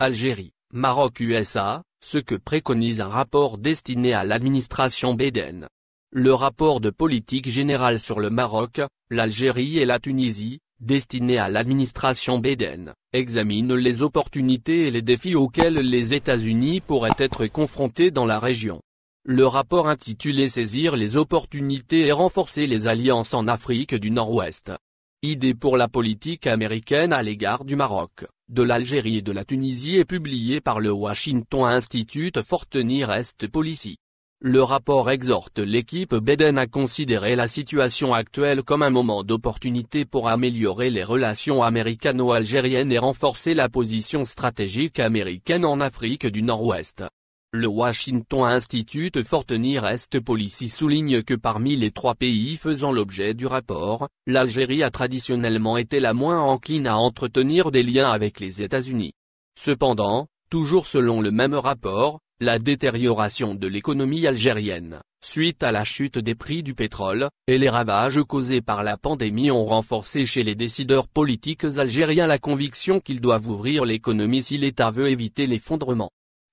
Algérie, Maroc USA, ce que préconise un rapport destiné à l'administration Biden. Le rapport de politique générale sur le Maroc, l'Algérie et la Tunisie, destiné à l'administration Biden, examine les opportunités et les défis auxquels les États-Unis pourraient être confrontés dans la région. Le rapport intitulé Saisir les opportunités et renforcer les alliances en Afrique du Nord-Ouest, Idée pour la politique américaine à l'égard du Maroc, de l'Algérie et de la Tunisie est publiée par le Washington Institute for Est Policy. Le rapport exhorte l'équipe Biden à considérer la situation actuelle comme un moment d'opportunité pour améliorer les relations américano-algériennes et renforcer la position stratégique américaine en Afrique du Nord-Ouest. Le Washington Institute for Est Policy souligne que parmi les trois pays faisant l'objet du rapport, l'Algérie a traditionnellement été la moins encline à entretenir des liens avec les États-Unis. Cependant, toujours selon le même rapport, la détérioration de l'économie algérienne, suite à la chute des prix du pétrole, et les ravages causés par la pandémie ont renforcé chez les décideurs politiques algériens la conviction qu'ils doivent ouvrir l'économie si l'État veut éviter l'effondrement.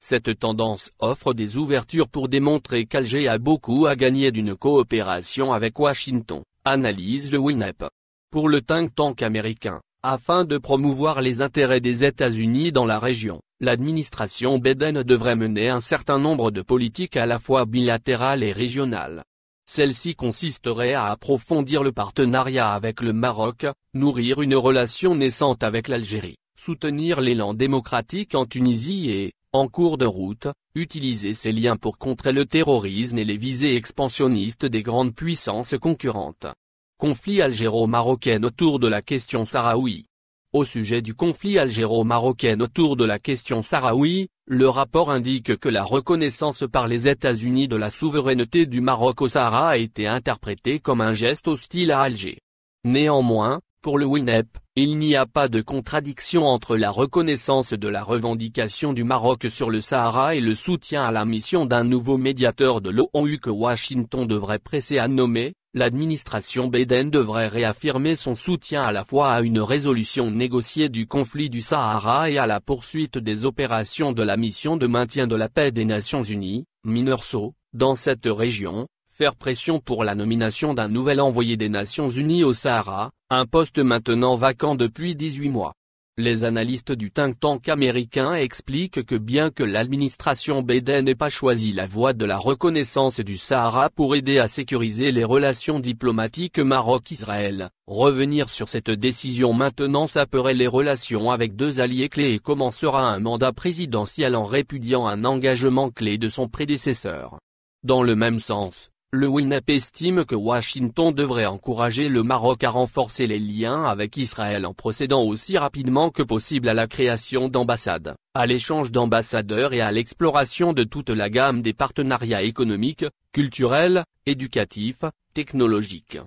Cette tendance offre des ouvertures pour démontrer qu'Alger a beaucoup à gagner d'une coopération avec Washington, analyse le WINEP. Pour le think tank américain, afin de promouvoir les intérêts des États-Unis dans la région, l'administration Biden devrait mener un certain nombre de politiques à la fois bilatérales et régionales. celles ci consisterait à approfondir le partenariat avec le Maroc, nourrir une relation naissante avec l'Algérie, soutenir l'élan démocratique en Tunisie et, en cours de route, utiliser ces liens pour contrer le terrorisme et les visées expansionnistes des grandes puissances concurrentes. Conflit algéro-marocain autour de la question sahraoui. Au sujet du conflit algéro-marocain autour de la question sahraoui, le rapport indique que la reconnaissance par les États-Unis de la souveraineté du Maroc au Sahara a été interprétée comme un geste hostile à Alger. Néanmoins, pour le WINEP, il n'y a pas de contradiction entre la reconnaissance de la revendication du Maroc sur le Sahara et le soutien à la mission d'un nouveau médiateur de l'ONU que Washington devrait presser à nommer, l'administration Biden devrait réaffirmer son soutien à la fois à une résolution négociée du conflit du Sahara et à la poursuite des opérations de la mission de maintien de la paix des Nations Unies, MINURSO, dans cette région, faire pression pour la nomination d'un nouvel envoyé des Nations Unies au Sahara, un poste maintenant vacant depuis 18 mois. Les analystes du think tank américain expliquent que bien que l'administration Biden n'ait pas choisi la voie de la reconnaissance du Sahara pour aider à sécuriser les relations diplomatiques Maroc-Israël, revenir sur cette décision maintenant saperait les relations avec deux alliés clés et commencera un mandat présidentiel en répudiant un engagement clé de son prédécesseur. Dans le même sens, le WINEP estime que Washington devrait encourager le Maroc à renforcer les liens avec Israël en procédant aussi rapidement que possible à la création d'ambassades, à l'échange d'ambassadeurs et à l'exploration de toute la gamme des partenariats économiques, culturels, éducatifs, technologiques,